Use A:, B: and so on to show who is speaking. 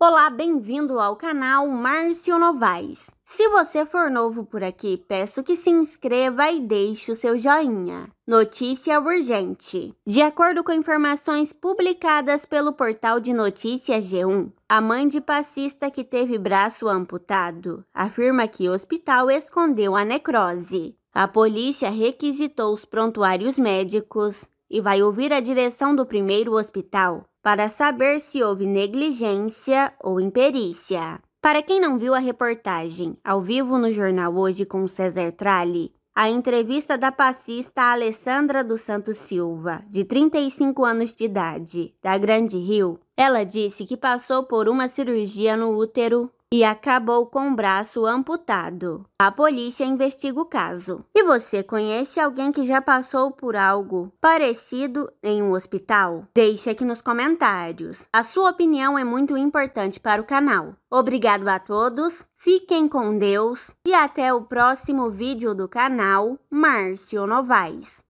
A: Olá, bem-vindo ao canal Márcio Novaes. Se você for novo por aqui, peço que se inscreva e deixe o seu joinha. Notícia urgente. De acordo com informações publicadas pelo portal de notícias G1, a mãe de passista que teve braço amputado afirma que o hospital escondeu a necrose. A polícia requisitou os prontuários médicos, e vai ouvir a direção do primeiro hospital para saber se houve negligência ou imperícia. Para quem não viu a reportagem ao vivo no jornal hoje com César Tralli, a entrevista da passista Alessandra dos Santos Silva, de 35 anos de idade, da Grande Rio, ela disse que passou por uma cirurgia no útero e acabou com o braço amputado. A polícia investiga o caso. E você conhece alguém que já passou por algo parecido em um hospital? Deixe aqui nos comentários. A sua opinião é muito importante para o canal. Obrigado a todos, fiquem com Deus e até o próximo vídeo do canal Márcio Novaes.